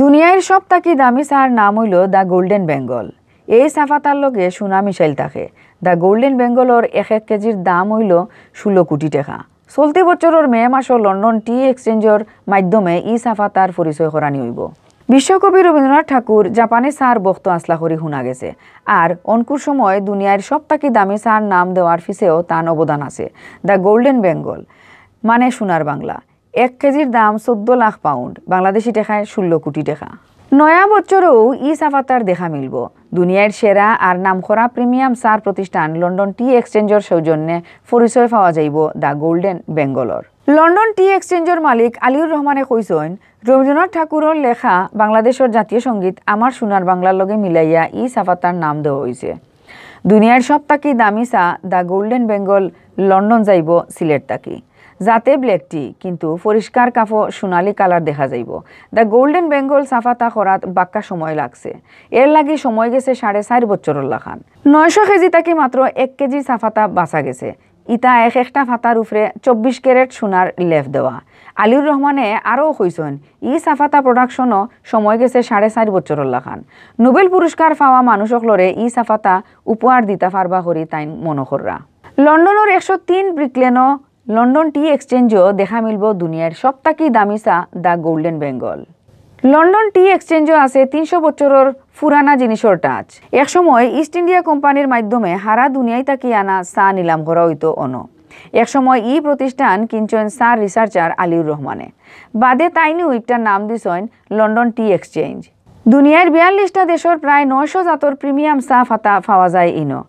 দুনিয়ার সব তাকি দামি সার নাম হইল দ্য গোল্ডেন বেঙ্গল এই সাফাতার লগে সুনা মিশাইল থাকে দ্য গোল্ডেন বেঙ্গলর এক এক কেজির দাম হইল ষোলো কোটি টাকা চলতি বছরের মে মাসও লন্ডন টি এক্সচেঞ্জের মাধ্যমে ই সাফাতার পরিচয় করানি হইব বিশ্বকবি রবীন্দ্রনাথ ঠাকুর জাপানে সার বক্ত করি শুনা গেছে আর অনকুর সময় দুনিয়ার তাকি দামি সার নাম দেওয়ার ফিসেও তার অবদান আছে দ্য গোল্ডেন বেঙ্গল মানে সোনার বাংলা এক কেজির দাম চোদ্দ লাখ পাউন্ড বাংলাদেশি টাকায় ষোলো কোটি টাকা নয়া বছরেও ই সাফাতার দেখা মিলব দুনিয়ার সেরা আর নামখরা প্রিমিয়াম সার প্রতিষ্ঠান লন্ডন টি এক্সচেঞ্জর সৌজন্যে পরিচয় পাওয়া যাইব দ্য গোল্ডেন বেঙ্গলর লন্ডন টি এক্সচেঞ্জর মালিক আলিউর রহমানে কইসন রবীন্দ্রনাথ ঠাকুরের লেখা বাংলাদেশের জাতীয় সঙ্গীত আমার সোনার বাংলার লগে মিলাইয়া ই সাফাতার নাম দেওয়া হয়েছে দুনিয়ার সব তাকি দামি চা দ্য গোল্ডেন বেঙ্গল লন্ডন যাইব সিলেট তাকি জাতে ব্ল্যাকটি কিন্তু পরিষ্কার কাফো সোনালি কালার দেখা যাইব দ্য গোল্ডেন বেঙ্গল সাফাতা করাত বাক্কা সময় লাগছে এর লাগি সময় গেছে সাড়ে চার বছর লাখান নয়শো কেজি তাকে মাত্র এক কেজি সাফাতা বাঁচা গেছে ইতা এক একটা ফাতার উপরে চব্বিশ ক্যারেট সোনার লেফ দেওয়া আলিউর রহমানে আরও কইছেন ই সাফাতা প্রোডাকশনও সময় গেছে সাড়ে চার বছর লাখান নোবেল পুরস্কার পাওয়া লড়ে ই সাফাতা উপহার দিতা ফারবা করি তাই মনোহররা লন্ডনের একশো তিন ব্রিকলেনও লন্ডন টি এক্সচেঞ্জও দেখা মিলব দুনিয়ার সবটাকি দামিসা the golden Bengal London tea এক্সচেঞ্জও আছে তিনশো বছরের ফুরানা জিনিসের টাচ একসময় ইস্ট ইন্ডিয়া কোম্পানির মাধ্যমে হারা দুনিয়ায় তাকে আনা চা নিলাম করা হইত অন একসময় ই প্রতিষ্ঠান কিনছেন চা রিসার্চার আলিউর রহমানে বাদে তাইনি উইকটার নাম দিছেন লন্ডন টি এক্সচেঞ্জ দুনিয়ার বিয়াল্লিশটা দেশের প্রায় নয়শো জাতর প্রিমিয়াম চা ফাতা পাওয়া যায় ইনো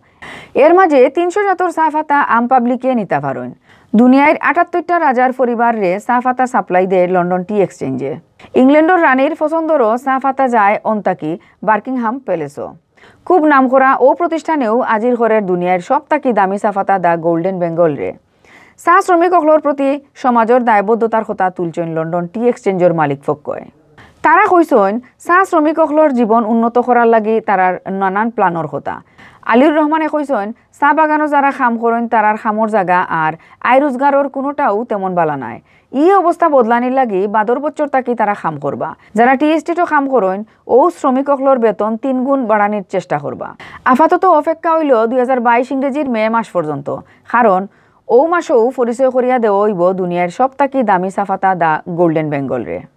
এর মাঝে তিনশো জাতর চা ফাতা আম পাবলিকে নিতে পারেন দুনিয়ার আটাত্তরটা রাজার রে সাফাতা সাপ্লাই দেয় লন্ডন টি এক্সচেঞ্জে ইংল্যান্ডর রানীর পছন্দরও সাফাতা যায় অন্তাকি বার্কিংহাম প্যালেসও খুব নাম করা ও প্রতিষ্ঠানেও আজির ঘরের দুনিয়ার সবতাকি দামি সাফাতা দা গোল্ডেন বেঙ্গল রে চা শ্রমিক অকলর প্রতি সমাজের দায়বদ্ধতার কথা তুলছেন লন্ডন টি এক্সচেঞ্জের মালিক ফক্কয় তারা কইসন চাহ শ্রমিকসকলের জীবন উন্নত করার লাগি তারার নানান প্লানর কথা আলিউর রহমানে কইসন চাহ বাগানো যারা খাম করেন তারার খামর জাগা আর আয় রোজগারর কোনোটাও তেমন বালা নাই ই অবস্থা বদলানির লাগি বাদর বছর তাকে তারা খাম করবা যারা টিএসটিটো খাম করেন ও শ্রমিকসকলের বেতন তিন গুণ বাড়ানির চেষ্টা করবা আপাতত অপেক্ষা হইল দুই হাজার বাইশ ইংরেজির মে মাস পর্যন্ত কারণ ও মাসও পরিচয় করিয়া দেওয়া হইব দুনিয়ার সব তাকি দামি সাফাতা দা গোল্ডেন বেঙ্গল রে